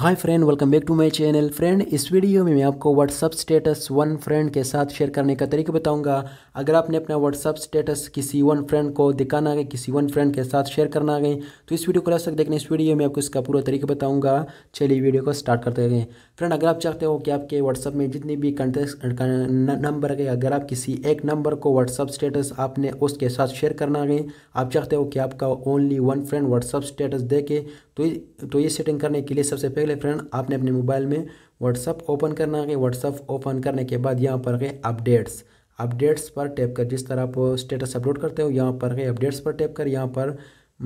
hi friend welcome back to my channel friend इस video में मैं आपको व्हाट्सअप स्टेटस वन फ्रेंड के साथ शेयर करने का तरीका बताऊंगा अगर आपने अपना व्हाट्सअप स्टेटस किसी वन फ्रेंड को दिखाना है किसी वन फ्रेंड के साथ शेयर करना है तो इस वीडियो को लास्ट तक देखना इस वीडियो में आपको इसका पूरा तरीका बताऊँगा चलिए वीडियो को स्टार्ट करते हैं फ्रेंड अगर आप चाहते हो कि आपके व्हाट्सअप में जितने भी कंटेक्ट नंबर है अगर आप किसी एक नंबर को व्हाट्सअप स्टेटस आपने उसके साथ शेयर करना है आप चाहते हो कि आपका only one friend WhatsApp status देखे तो ये सेटिंग तो करने के लिए सबसे पहले पहले फ्रेंड आपने अपने मोबाइल में व्हाट्सअप ओपन करना है व्हाट्सअप ओपन करने के बाद यहाँ पर गए अपडेट्स अपडेट्स पर टैप कर जिस तरह आप स्टेटस अपलोड करते हो यहाँ पर गए अपडेट्स पर टैप कर यहाँ पर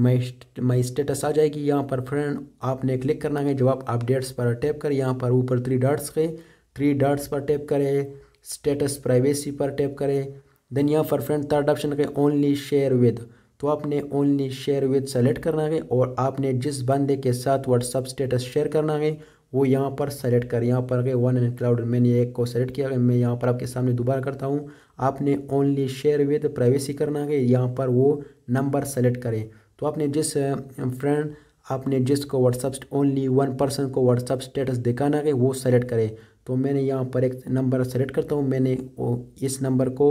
माई माई स्टेटस आ जाएगी यहाँ पर फ्रेंड आपने क्लिक करना है जब आप अपडेट्स पर टैप कर यहाँ पर ऊपर थ्री डॉट्स के थ्री डॉट्स पर टैप करें स्टेटस प्राइवेसी पर टैप करें देन यहाँ पर फ्रेंड थर्ड ऑप्शन के ओनली शेयर विद तो आपने ओनली शेयर विद सेलेक्ट करना है और आपने जिस बंदे के साथ व्हाट्सअप स्टेटस शेयर करना है वो यहाँ पर सेलेक्ट कर यहाँ पर गए वन एंड क्लाउड मैंने एक को सेलेक्ट किया मैं यहाँ पर आपके सामने दोबारा करता हूँ आपने ओनली शेयर विद प्राइवेसी करना है यहाँ पर वो नंबर सेलेक्ट करें तो आपने जिस फ्रेंड आपने जिसको व्हाट्सअप ओनली वन पर्सन को व्हाट्सअप स्टेटस दिखाना है वो सेलेक्ट करें तो मैंने यहाँ पर एक नंबर सेलेक्ट करता हूँ मैंने इस नंबर को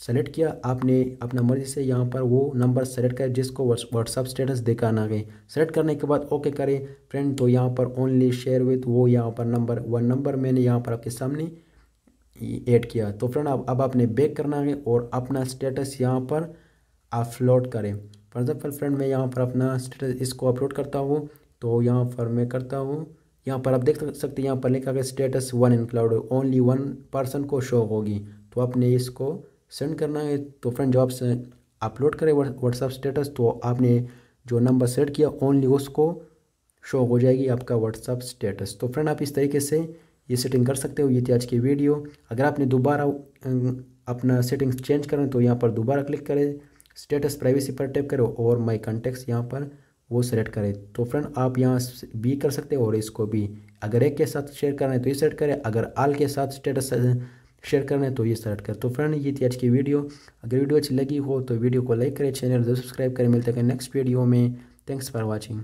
सेलेक्ट किया आपने अपना मर्जी से यहाँ पर वो नंबर सेलेक्ट करें जिसको व्हाट्सअप स्टेटस ना गए सेलेक्ट करने के बाद ओके करें फ्रेंड तो यहाँ पर ओनली शेयर विथ वो यहाँ पर नंबर वन नंबर मैंने यहाँ पर आपके सामने ऐड किया तो फ्रेंड अब अब आपने बैक करना है और अपना स्टेटस यहाँ पर अपलोड करें फॉर एग्जाम्पल फ्रेंड मैं यहाँ पर अपना स्टेटस इसको अपलोड करता हूँ तो यहाँ पर मैं करता हूँ यहाँ पर आप देख सकते हैं यहाँ पर लिखा गया status one include only one person को शो होगी तो आपने इसको सेंड करना है तो फ्रेंड जो आप अपलोड करें व्हाट्सअप स्टेटस तो आपने जो नंबर सेट किया ओनली उसको शो हो जाएगी आपका व्हाट्सअप स्टेटस तो फ्रेंड आप इस तरीके से ये सेटिंग कर सकते हो ये थी आज की वीडियो अगर आपने दोबारा अं, अपना सेटिंग्स चेंज करें तो यहाँ पर दोबारा क्लिक करें स्टेटस प्राइवेसी पर टैप करो और माई कॉन्टेक्ट्स यहाँ पर वो सेलेक्ट करें तो फ्रेंड आप यहाँ भी कर सकते हो और इसको भी अगर एक के साथ शेयर करना है तो ये सेलेक्ट करें अगर आल के साथ स्टेटस शेयर करना है तो ये स्टार्ट कर तो फ्रेंड ये थी आज की वीडियो अगर वीडियो अच्छी लगी हो तो वीडियो को लाइक करें चैनल को सब्सक्राइब करें मिलते हैं नेक्स्ट वीडियो में थैंक्स फॉर वॉचिंग